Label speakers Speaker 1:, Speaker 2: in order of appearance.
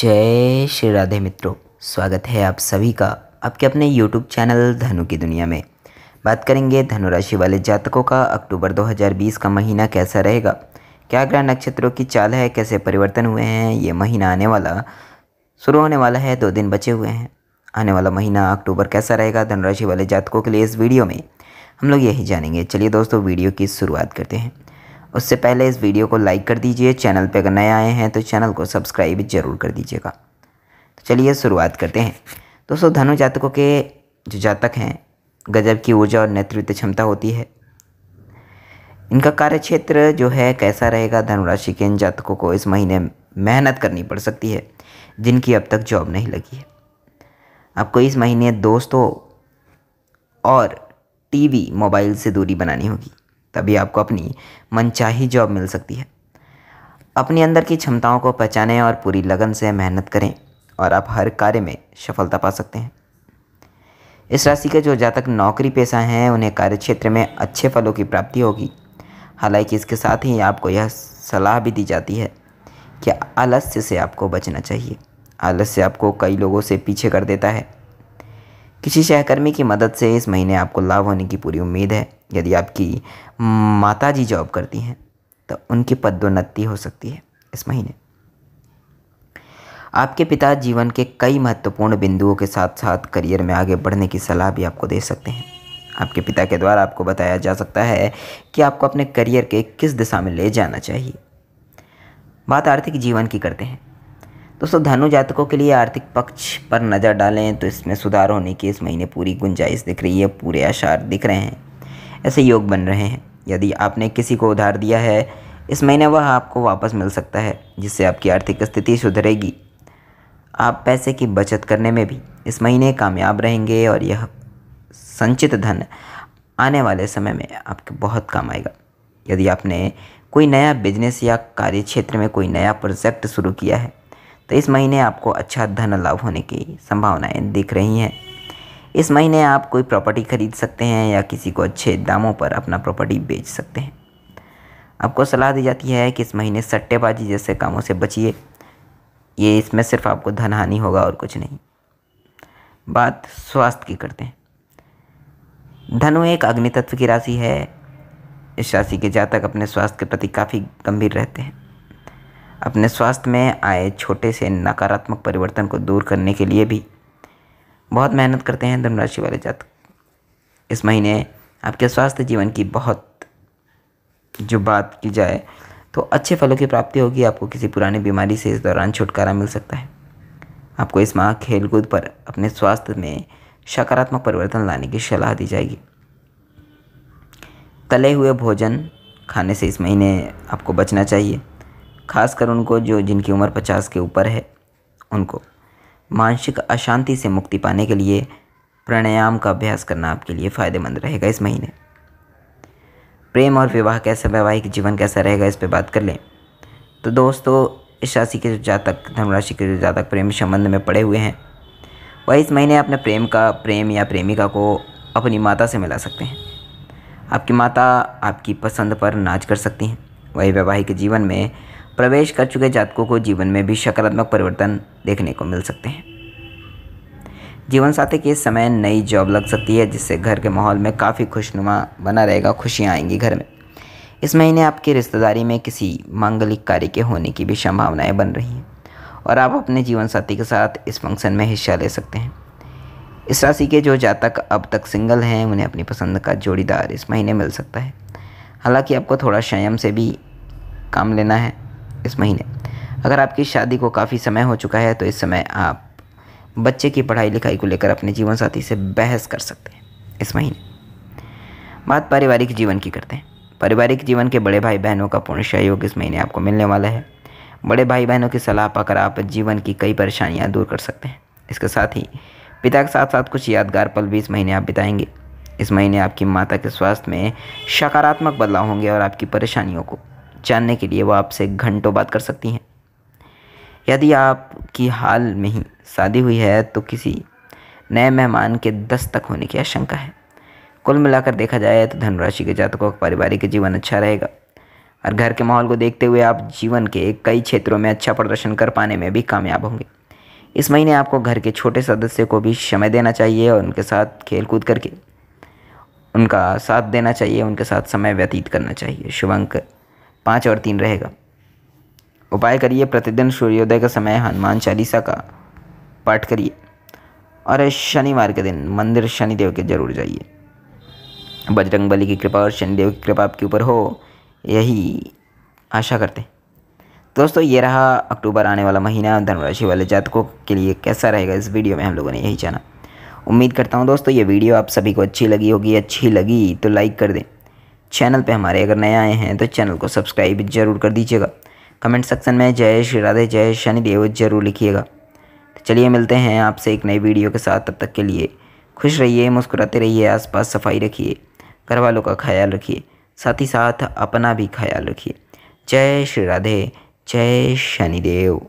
Speaker 1: जय श्री राधे मित्रों स्वागत है आप सभी का आपके अपने YouTube चैनल धनु की दुनिया में बात करेंगे धनुराशि वाले जातकों का अक्टूबर 2020 का महीना कैसा रहेगा क्या ग्रह नक्षत्रों की चाल है कैसे परिवर्तन हुए हैं ये महीना आने वाला शुरू होने वाला है दो दिन बचे हुए हैं आने वाला महीना अक्टूबर कैसा रहेगा धनुराशि वाले जातकों के लिए इस वीडियो में हम लोग यही जानेंगे चलिए दोस्तों वीडियो की शुरुआत करते हैं उससे पहले इस वीडियो को लाइक कर दीजिए चैनल पर अगर नए आए हैं तो चैनल को सब्सक्राइब ज़रूर कर दीजिएगा तो चलिए शुरुआत करते हैं दोस्तों धनु जातकों के जो जातक हैं गजब की ऊर्जा और नेतृत्व क्षमता होती है इनका कार्य क्षेत्र जो है कैसा रहेगा धनुराशि के इन जातकों को इस महीने मेहनत करनी पड़ सकती है जिनकी अब तक जॉब नहीं लगी है आपको इस महीने दोस्तों और टीवी मोबाइल से दूरी बनानी होगी तभी आपको अपनी मनचाही जॉब मिल सकती है अपने अंदर की क्षमताओं को पहचानें और पूरी लगन से मेहनत करें और आप हर कार्य में सफलता पा सकते हैं इस राशि के जो जातक नौकरी पेशा हैं उन्हें कार्य क्षेत्र में अच्छे फलों की प्राप्ति होगी हालांकि इसके साथ ही आपको यह सलाह भी दी जाती है कि आलस्य से आपको बचना चाहिए आलस्य आपको कई लोगों से पीछे कर देता है किसी सहकर्मी की मदद से इस महीने आपको लाभ होने की पूरी उम्मीद है यदि आपकी माता जी जॉब करती हैं तो उनकी पदोन्नति हो सकती है इस महीने आपके पिता जीवन के कई महत्वपूर्ण बिंदुओं के साथ साथ करियर में आगे बढ़ने की सलाह भी आपको दे सकते हैं आपके पिता के द्वारा आपको बताया जा सकता है कि आपको अपने करियर के किस दिशा में ले जाना चाहिए बात आर्थिक जीवन की करते हैं दोस्तों धनु जातकों के लिए आर्थिक पक्ष पर नज़र डालें तो इसमें सुधार होने की इस महीने पूरी गुंजाइश दिख रही है पूरे आशार दिख रहे हैं ऐसे योग बन रहे हैं यदि आपने किसी को उधार दिया है इस महीने वह आपको वापस मिल सकता है जिससे आपकी आर्थिक स्थिति सुधरेगी आप पैसे की बचत करने में भी इस महीने कामयाब रहेंगे और यह संचित धन आने वाले समय में आपके बहुत काम आएगा यदि आपने कोई नया बिजनेस या कार्य क्षेत्र में कोई नया प्रोजेक्ट शुरू किया है तो इस महीने आपको अच्छा धन लाभ होने की संभावनाएं दिख रही हैं इस महीने आप कोई प्रॉपर्टी खरीद सकते हैं या किसी को अच्छे दामों पर अपना प्रॉपर्टी बेच सकते हैं आपको सलाह दी जाती है कि इस महीने सट्टेबाजी जैसे कामों से बचिए ये इसमें सिर्फ आपको धन हानि होगा और कुछ नहीं बात स्वास्थ्य की करते हैं धनु एक अग्नि तत्व की राशि है इस राशि के जातक अपने स्वास्थ्य के प्रति काफ़ी गंभीर रहते हैं अपने स्वास्थ्य में आए छोटे से नकारात्मक परिवर्तन को दूर करने के लिए भी बहुत मेहनत करते हैं धनुराशि वाले जातक इस महीने आपके स्वास्थ्य जीवन की बहुत जो बात की जाए तो अच्छे फलों की प्राप्ति होगी आपको किसी पुरानी बीमारी से इस दौरान छुटकारा मिल सकता है आपको इस माह खेलकूद पर अपने स्वास्थ्य में सकारात्मक परिवर्तन लाने की सलाह दी जाएगी तले हुए भोजन खाने से इस महीने आपको बचना चाहिए खासकर उनको जो जिनकी उम्र पचास के ऊपर है उनको मानसिक अशांति से मुक्ति पाने के लिए प्राणायाम का अभ्यास करना आपके लिए फ़ायदेमंद रहेगा इस महीने प्रेम और विवाह कैसा वैवाहिक जीवन कैसा रहेगा इस पर बात कर लें तो दोस्तों इस राशि के जो जातक धनुराशि के जो जातक प्रेम संबंध में पड़े हुए हैं वह इस महीने अपने प्रेम का प्रेम या प्रेमिका को अपनी माता से मिला सकते हैं आपकी माता आपकी पसंद पर नाच कर सकती हैं वही वैवाहिक जीवन में प्रवेश कर चुके जातकों को जीवन में भी सकारात्मक परिवर्तन देखने को मिल सकते हैं जीवन साथी के समय नई जॉब लग सकती है जिससे घर के माहौल में काफ़ी खुशनुमा बना रहेगा खुशियाँ आएंगी घर में इस महीने आपकी रिश्तेदारी में किसी मांगलिक कार्य के होने की भी संभावनाएं बन रही हैं और आप अपने जीवन साथी के साथ इस फंक्शन में हिस्सा ले सकते हैं इस राशि के जो जातक अब तक सिंगल हैं उन्हें अपनी पसंद का जोड़ीदार इस महीने मिल सकता है हालांकि आपको थोड़ा संयम से भी काम लेना है इस महीने अगर आपकी शादी को काफ़ी समय हो चुका है तो इस समय आप बच्चे की पढ़ाई लिखाई को लेकर अपने जीवन साथी से बहस कर सकते हैं इस महीने बात पारिवारिक जीवन की करते हैं पारिवारिक जीवन के बड़े भाई बहनों का पूर्ण सहयोग इस महीने आपको मिलने वाला है बड़े भाई बहनों की सलाह पाकर आप जीवन की कई परेशानियाँ दूर कर सकते हैं इसके साथ ही पिता के साथ साथ कुछ यादगार पल भी इस महीने आप बिताएंगे इस महीने आपकी माता के स्वास्थ्य में सकारात्मक बदलाव होंगे और आपकी परेशानियों को जानने के लिए वो आपसे घंटों बात कर सकती हैं यदि आपकी हाल में ही शादी हुई है तो किसी नए मेहमान के दस्तक होने की आशंका है कुल मिलाकर देखा जाए तो धनुराशि के जातकों का पारिवारिक जीवन अच्छा रहेगा और घर के माहौल को देखते हुए आप जीवन के कई क्षेत्रों में अच्छा प्रदर्शन कर पाने में भी कामयाब होंगे इस महीने आपको घर के छोटे सदस्य को भी समय देना चाहिए और उनके साथ खेल कूद करके उनका साथ देना चाहिए उनके साथ समय व्यतीत करना चाहिए शुभ अंक पाँच और तीन रहेगा उपाय करिए प्रतिदिन सूर्योदय का समय हनुमान चालीसा का पाठ करिए और शनिवार के दिन मंदिर शनिदेव के जरूर जाइए बजरंग बली की कृपा और शनिदेव की कृपा आपके ऊपर हो यही आशा करते हैं दोस्तों ये रहा अक्टूबर आने वाला महीना धनुराशि वाले जातकों के लिए कैसा रहेगा इस वीडियो में हम लोगों ने यही जाना उम्मीद करता हूँ दोस्तों ये वीडियो आप सभी को अच्छी लगी होगी अच्छी लगी तो लाइक कर दें चैनल पे हमारे अगर नए आए हैं तो चैनल को सब्सक्राइब जरूर कर दीजिएगा कमेंट सेक्शन में जय श्री राधे जय शनि देव जरूर लिखिएगा तो चलिए मिलते हैं आपसे एक नई वीडियो के साथ तब तक के लिए खुश रहिए मुस्कुराते रहिए आसपास सफाई रखिए घर वालों का ख्याल रखिए साथ ही साथ अपना भी ख्याल रखिए जय श्री राधे जय शनिदेव